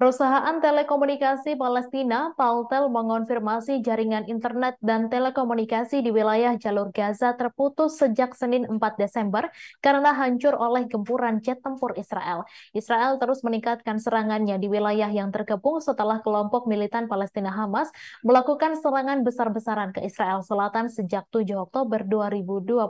Perusahaan telekomunikasi Palestina, Paltel, mengonfirmasi jaringan internet dan telekomunikasi di wilayah jalur Gaza terputus sejak Senin 4 Desember karena hancur oleh gempuran jet tempur Israel. Israel terus meningkatkan serangannya di wilayah yang terkepung setelah kelompok militan Palestina Hamas melakukan serangan besar-besaran ke Israel Selatan sejak 7 Oktober 2023.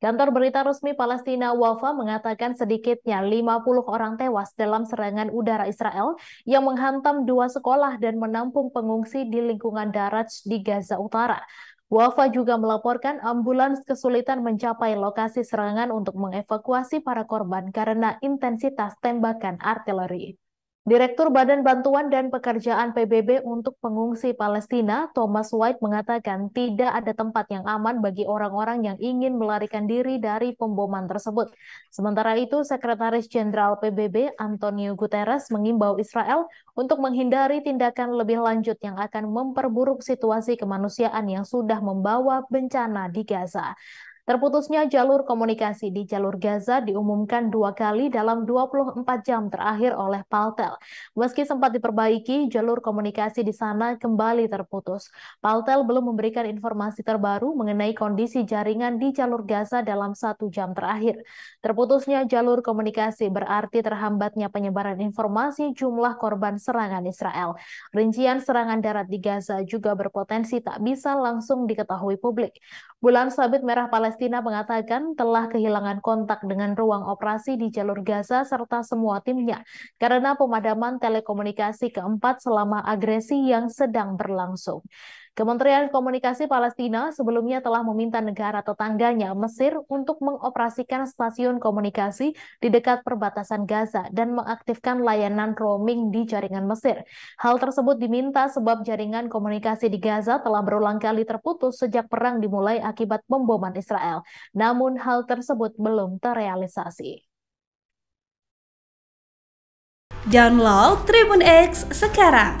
Kantor berita resmi Palestina Wafa mengatakan sedikitnya 50 orang tewas dalam serangan udara Israel Israel yang menghantam dua sekolah dan menampung pengungsi di lingkungan darat di Gaza Utara. Wafa juga melaporkan ambulans kesulitan mencapai lokasi serangan untuk mengevakuasi para korban karena intensitas tembakan artileri. Direktur Badan Bantuan dan Pekerjaan PBB untuk Pengungsi Palestina, Thomas White, mengatakan tidak ada tempat yang aman bagi orang-orang yang ingin melarikan diri dari pemboman tersebut. Sementara itu, Sekretaris Jenderal PBB, Antonio Guterres, mengimbau Israel untuk menghindari tindakan lebih lanjut yang akan memperburuk situasi kemanusiaan yang sudah membawa bencana di Gaza. Terputusnya jalur komunikasi di jalur Gaza diumumkan dua kali dalam 24 jam terakhir oleh Paltel. Meski sempat diperbaiki, jalur komunikasi di sana kembali terputus. Paltel belum memberikan informasi terbaru mengenai kondisi jaringan di jalur Gaza dalam satu jam terakhir. Terputusnya jalur komunikasi berarti terhambatnya penyebaran informasi jumlah korban serangan Israel. Rincian serangan darat di Gaza juga berpotensi tak bisa langsung diketahui publik. Bulan Sabit Merah Palestina Palestina mengatakan telah kehilangan kontak dengan ruang operasi di jalur Gaza serta semua timnya karena pemadaman telekomunikasi keempat selama agresi yang sedang berlangsung. Kementerian Komunikasi Palestina sebelumnya telah meminta negara tetangganya, Mesir, untuk mengoperasikan stasiun komunikasi di dekat perbatasan Gaza dan mengaktifkan layanan roaming di jaringan Mesir. Hal tersebut diminta sebab jaringan komunikasi di Gaza telah berulang kali terputus sejak perang dimulai akibat pemboman Israel. Namun hal tersebut belum terrealisasi. Download Tribun X sekarang